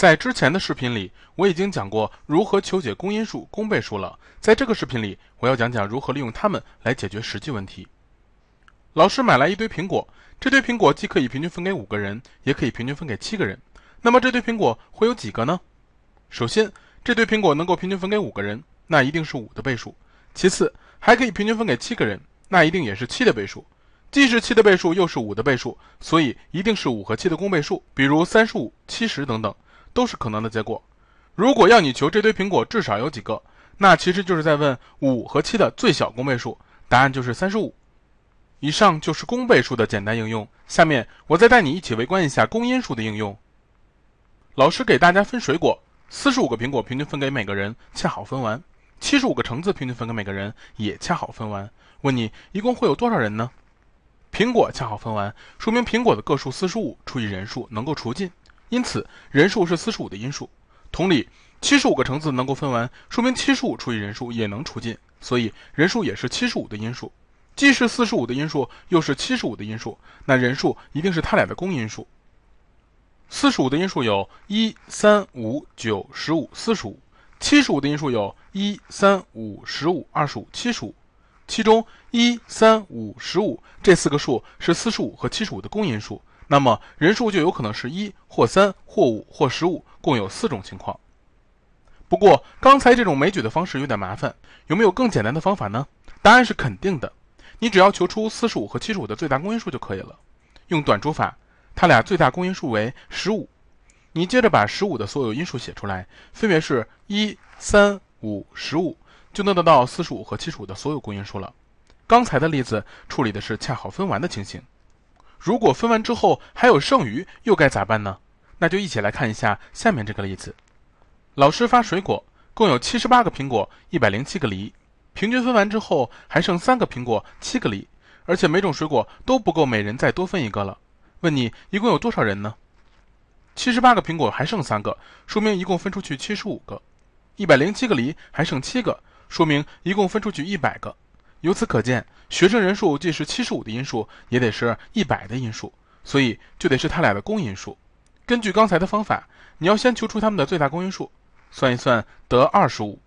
在之前的视频里，我已经讲过如何求解公因数、公倍数了。在这个视频里，我要讲讲如何利用它们来解决实际问题。老师买来一堆苹果，这堆苹果既可以平均分给五个人，也可以平均分给七个人。那么这堆苹果会有几个呢？首先，这堆苹果能够平均分给五个人，那一定是五的倍数。其次，还可以平均分给七个人，那一定也是七的倍数。既是七的倍数，又是五的倍数，所以一定是五和七的公倍数，比如三十五、七十等等。都是可能的结果。如果要你求这堆苹果至少有几个，那其实就是在问五和七的最小公倍数，答案就是三十五。以上就是公倍数的简单应用。下面我再带你一起围观一下公因数的应用。老师给大家分水果，四十五个苹果平均分给每个人恰好分完，七十五个橙子平均分给每个人也恰好分完。问你一共会有多少人呢？苹果恰好分完，说明苹果的个数四十五除以人数能够除尽。因此，人数是四十五的因数。同理，七十五个橙子能够分完，说明七十五除以人数也能除尽，所以人数也是七十五的因数。既是四十五的因数，又是七十五的因数，那人数一定是它俩的公因数。四十五的因数有：一、三、五、九、十五、四十五；七十五的因数有：一、三、五、十五、二十五、七十五。其中一、三、五、十五这四个数是四十五和七十五的公因数。那么人数就有可能是一或三或五或十五，共有四种情况。不过刚才这种枚举的方式有点麻烦，有没有更简单的方法呢？答案是肯定的，你只要求出四十五和七十五的最大公因数就可以了。用短除法，它俩最大公因数为十五。你接着把十五的所有因数写出来，分别是一、三、五、十五，就能得到四十五和七十五的所有公因数了。刚才的例子处理的是恰好分完的情形。如果分完之后还有剩余，又该咋办呢？那就一起来看一下下面这个例子。老师发水果，共有七十八个苹果，一百零七个梨，平均分完之后还剩三个苹果，七个梨，而且每种水果都不够每人再多分一个了。问你一共有多少人呢？七十八个苹果还剩三个，说明一共分出去七十五个；一百零七个梨还剩七个，说明一共分出去一百个。由此可见，学生人数既是七十五的因数，也得是一百的因数，所以就得是它俩的公因数。根据刚才的方法，你要先求出它们的最大公因数，算一算得二十五，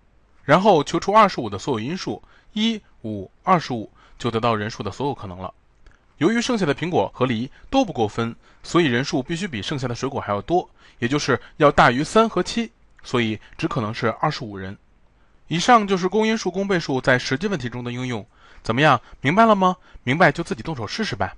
然后求出二十五的所有因数，一、五、二十五，就得到人数的所有可能了。由于剩下的苹果和梨都不够分，所以人数必须比剩下的水果还要多，也就是要大于三和七，所以只可能是二十五人。以上就是公因数、公倍数在实际问题中的应用，怎么样？明白了吗？明白就自己动手试试吧。